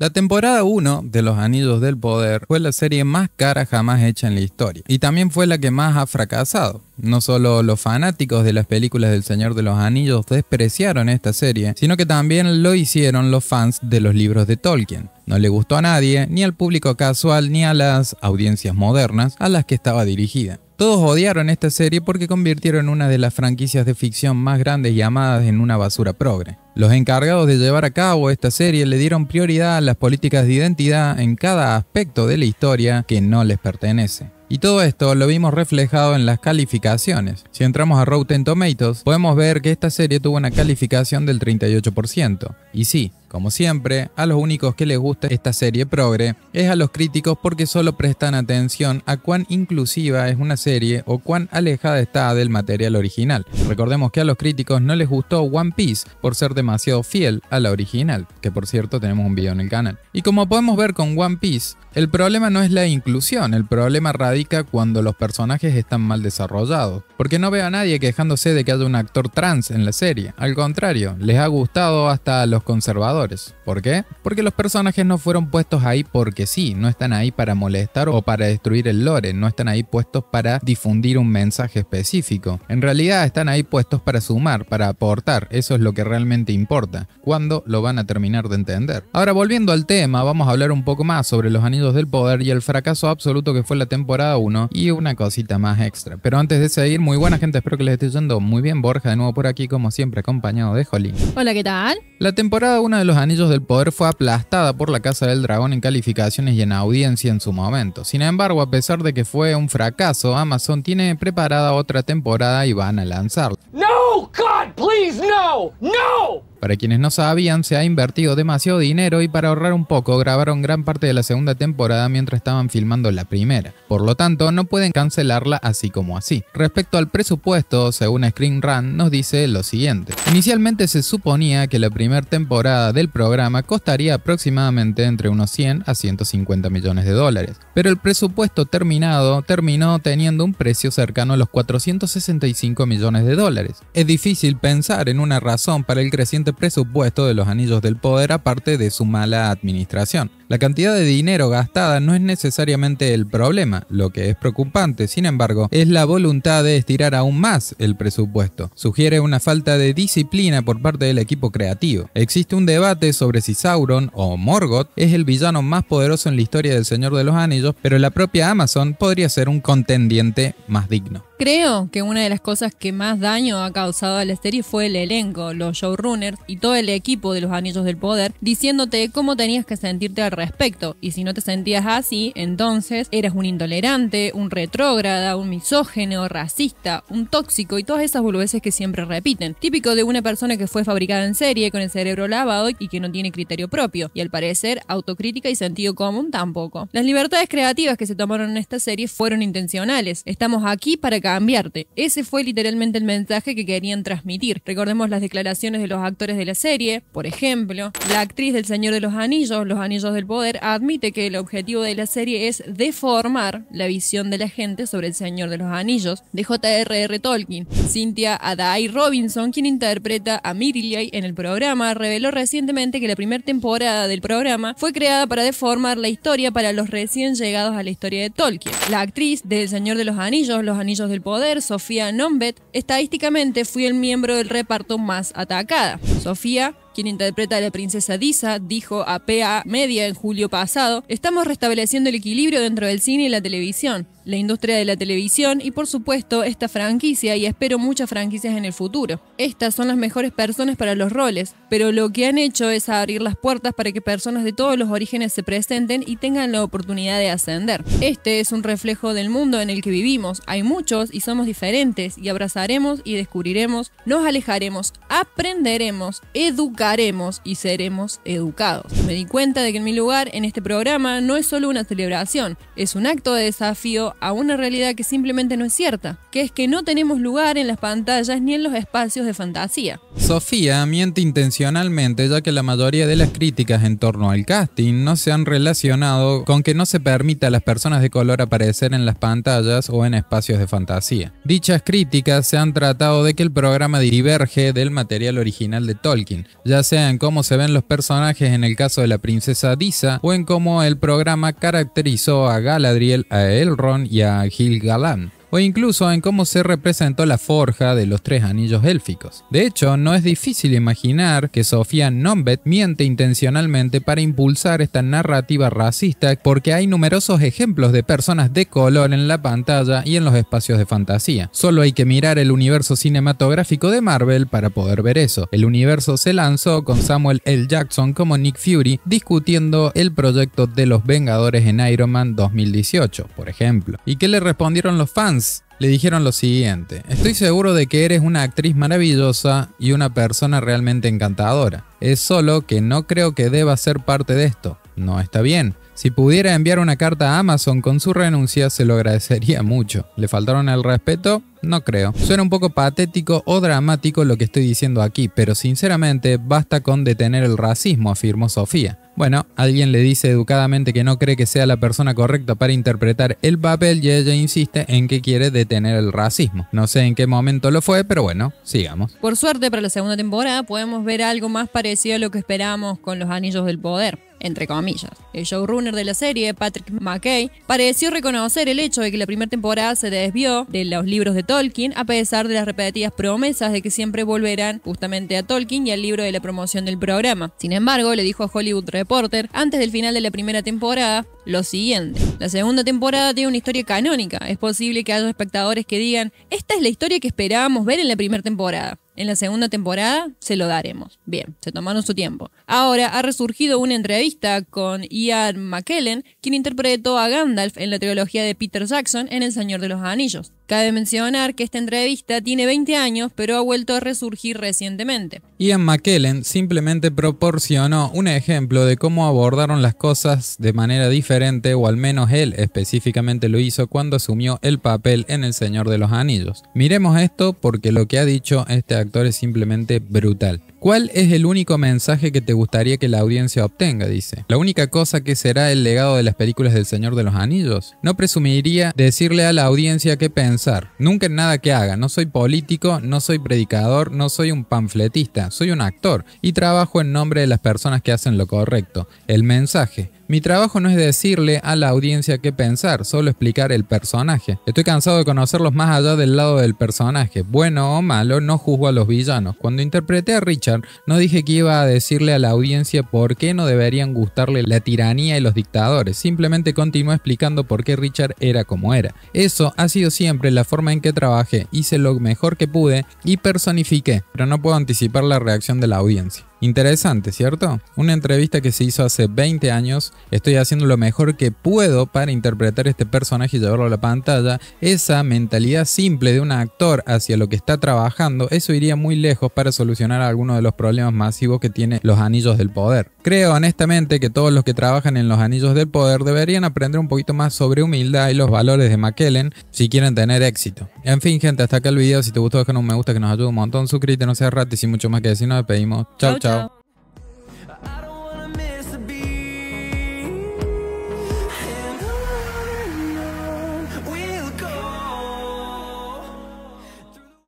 La temporada 1 de Los Anillos del Poder fue la serie más cara jamás hecha en la historia y también fue la que más ha fracasado. No solo los fanáticos de las películas del Señor de los Anillos despreciaron esta serie, sino que también lo hicieron los fans de los libros de Tolkien. No le gustó a nadie, ni al público casual, ni a las audiencias modernas a las que estaba dirigida. Todos odiaron esta serie porque convirtieron una de las franquicias de ficción más grandes llamadas en una basura progre. Los encargados de llevar a cabo esta serie le dieron prioridad a las políticas de identidad en cada aspecto de la historia que no les pertenece. Y todo esto lo vimos reflejado en las calificaciones. Si entramos a Rotten Tomatoes, podemos ver que esta serie tuvo una calificación del 38%. Y sí, como siempre, a los únicos que les gusta esta serie progre es a los críticos porque solo prestan atención a cuán inclusiva es una serie o cuán alejada está del material original. Recordemos que a los críticos no les gustó One Piece por ser demasiado fiel a la original, que por cierto tenemos un video en el canal. Y como podemos ver con One Piece, el problema no es la inclusión, el problema radica cuando los personajes están mal desarrollados, porque no veo a nadie quejándose de que haya un actor trans en la serie, al contrario, les ha gustado hasta a los conservadores ¿Por qué? Porque los personajes no fueron puestos ahí porque sí, no están ahí para molestar o para destruir el lore, no están ahí puestos para difundir un mensaje específico. En realidad están ahí puestos para sumar, para aportar, eso es lo que realmente importa. ¿Cuándo lo van a terminar de entender? Ahora volviendo al tema, vamos a hablar un poco más sobre los anillos del poder y el fracaso absoluto que fue la temporada 1 y una cosita más extra. Pero antes de seguir, muy buena gente, espero que les esté yendo muy bien. Borja de nuevo por aquí, como siempre, acompañado de Holly. Hola, ¿qué tal? La temporada 1 de los Anillos del Poder fue aplastada por la Casa del Dragón en calificaciones y en audiencia en su momento. Sin embargo, a pesar de que fue un fracaso, Amazon tiene preparada otra temporada y van a lanzarla. No, God, please, no, no. Para quienes no sabían, se ha invertido demasiado dinero y para ahorrar un poco grabaron gran parte de la segunda temporada mientras estaban filmando la primera. Por lo tanto, no pueden cancelarla así como así. Respecto al presupuesto, según Screen Run, nos dice lo siguiente. Inicialmente se suponía que la primera temporada del programa costaría aproximadamente entre unos 100 a 150 millones de dólares, pero el presupuesto terminado terminó teniendo un precio cercano a los 465 millones de dólares. Es difícil pensar en una razón para el creciente presupuesto de los anillos del poder aparte de su mala administración. La cantidad de dinero gastada no es necesariamente el problema, lo que es preocupante, sin embargo, es la voluntad de estirar aún más el presupuesto. Sugiere una falta de disciplina por parte del equipo creativo. Existe un debate sobre si Sauron o Morgoth es el villano más poderoso en la historia del Señor de los Anillos, pero la propia Amazon podría ser un contendiente más digno. Creo que una de las cosas que más daño ha causado a la fue el elenco, los showrunners y todo el equipo de los Anillos del Poder, diciéndote cómo tenías que sentirte respecto. Y si no te sentías así, entonces eras un intolerante, un retrógrada, un misógeno, racista, un tóxico y todas esas boludeces que siempre repiten. Típico de una persona que fue fabricada en serie, con el cerebro lavado y que no tiene criterio propio. Y al parecer, autocrítica y sentido común tampoco. Las libertades creativas que se tomaron en esta serie fueron intencionales. Estamos aquí para cambiarte. Ese fue literalmente el mensaje que querían transmitir. Recordemos las declaraciones de los actores de la serie, por ejemplo, la actriz del Señor de los Anillos, los Anillos del Poder admite que el objetivo de la serie es deformar la visión de la gente sobre El Señor de los Anillos de J.R.R. Tolkien. Cynthia Adai Robinson, quien interpreta a Mirilay en el programa, reveló recientemente que la primera temporada del programa fue creada para deformar la historia para los recién llegados a la historia de Tolkien. La actriz de El Señor de los Anillos, Los Anillos del Poder, Sofía Nombet, estadísticamente fue el miembro del reparto más atacada. Sofía quien interpreta a la princesa Disa, dijo a PA Media en julio pasado, estamos restableciendo el equilibrio dentro del cine y la televisión la industria de la televisión y por supuesto esta franquicia y espero muchas franquicias en el futuro. Estas son las mejores personas para los roles, pero lo que han hecho es abrir las puertas para que personas de todos los orígenes se presenten y tengan la oportunidad de ascender. Este es un reflejo del mundo en el que vivimos, hay muchos y somos diferentes y abrazaremos y descubriremos, nos alejaremos, aprenderemos, educaremos y seremos educados. Me di cuenta de que en mi lugar en este programa no es solo una celebración, es un acto de desafío a una realidad que simplemente no es cierta, que es que no tenemos lugar en las pantallas ni en los espacios de fantasía. Sofía miente intencionalmente ya que la mayoría de las críticas en torno al casting no se han relacionado con que no se permita a las personas de color aparecer en las pantallas o en espacios de fantasía. Dichas críticas se han tratado de que el programa diverge del material original de Tolkien, ya sea en cómo se ven los personajes en el caso de la princesa Disa o en cómo el programa caracterizó a Galadriel, a Elrond, ya y Gil Galán. o incluso en cómo se representó la forja de los tres anillos élficos. De hecho, no es difícil imaginar que Sofía Nombet miente intencionalmente para impulsar esta narrativa racista porque hay numerosos ejemplos de personas de color en la pantalla y en los espacios de fantasía. Solo hay que mirar el universo cinematográfico de Marvel para poder ver eso. El universo se lanzó con Samuel L. Jackson como Nick Fury discutiendo el proyecto de los Vengadores en Iron Man 2018, por ejemplo. ¿Y qué le respondieron los fans? le dijeron lo siguiente, estoy seguro de que eres una actriz maravillosa y una persona realmente encantadora. Es solo que no creo que deba ser parte de esto. No está bien. Si pudiera enviar una carta a Amazon con su renuncia, se lo agradecería mucho. ¿Le faltaron el respeto? No creo. Suena un poco patético o dramático lo que estoy diciendo aquí, pero sinceramente basta con detener el racismo, afirmó Sofía. Bueno, alguien le dice educadamente que no cree que sea la persona correcta para interpretar el papel y ella insiste en que quiere detener el racismo. No sé en qué momento lo fue, pero bueno, sigamos. Por suerte, para la segunda temporada podemos ver algo más parecido a lo que esperamos con los Anillos del Poder entre comillas. El showrunner de la serie, Patrick McKay, pareció reconocer el hecho de que la primera temporada se desvió de los libros de Tolkien, a pesar de las repetidas promesas de que siempre volverán justamente a Tolkien y al libro de la promoción del programa. Sin embargo, le dijo a Hollywood Reporter antes del final de la primera temporada lo siguiente. La segunda temporada tiene una historia canónica. Es posible que haya espectadores que digan, esta es la historia que esperábamos ver en la primera temporada. En la segunda temporada se lo daremos. Bien, se tomaron su tiempo. Ahora ha resurgido una entrevista con Ian McKellen, quien interpretó a Gandalf en la trilogía de Peter Jackson en El Señor de los Anillos. Cabe mencionar que esta entrevista tiene 20 años, pero ha vuelto a resurgir recientemente. Ian McKellen simplemente proporcionó un ejemplo de cómo abordaron las cosas de manera diferente, o al menos él específicamente lo hizo cuando asumió el papel en El Señor de los Anillos. Miremos esto porque lo que ha dicho este actor es simplemente brutal. ¿Cuál es el único mensaje que te gustaría que la audiencia obtenga? Dice. La única cosa que será el legado de las películas del Señor de los Anillos. No presumiría decirle a la audiencia qué pensar. Nunca en nada que haga. No soy político, no soy predicador, no soy un panfletista, soy un actor y trabajo en nombre de las personas que hacen lo correcto. El mensaje. Mi trabajo no es decirle a la audiencia qué pensar, solo explicar el personaje. Estoy cansado de conocerlos más allá del lado del personaje. Bueno o malo, no juzgo a los villanos. Cuando interpreté a Richard, no dije que iba a decirle a la audiencia por qué no deberían gustarle la tiranía y los dictadores. Simplemente continué explicando por qué Richard era como era. Eso ha sido siempre la forma en que trabajé. Hice lo mejor que pude y personifiqué, pero no puedo anticipar la reacción de la audiencia. Interesante, ¿cierto? Una entrevista que se hizo hace 20 años, estoy haciendo lo mejor que puedo para interpretar este personaje y llevarlo a la pantalla, esa mentalidad simple de un actor hacia lo que está trabajando, eso iría muy lejos para solucionar algunos de los problemas masivos que tiene los anillos del poder. Creo honestamente que todos los que trabajan en los anillos del poder deberían aprender un poquito más sobre humildad y los valores de McKellen si quieren tener éxito. En fin, gente, hasta acá el video, si te gustó déjame un me gusta que nos ayuda un montón, suscríbete, no seas rato y sin mucho más que decir nos despedimos. Chau, chau. Ciao.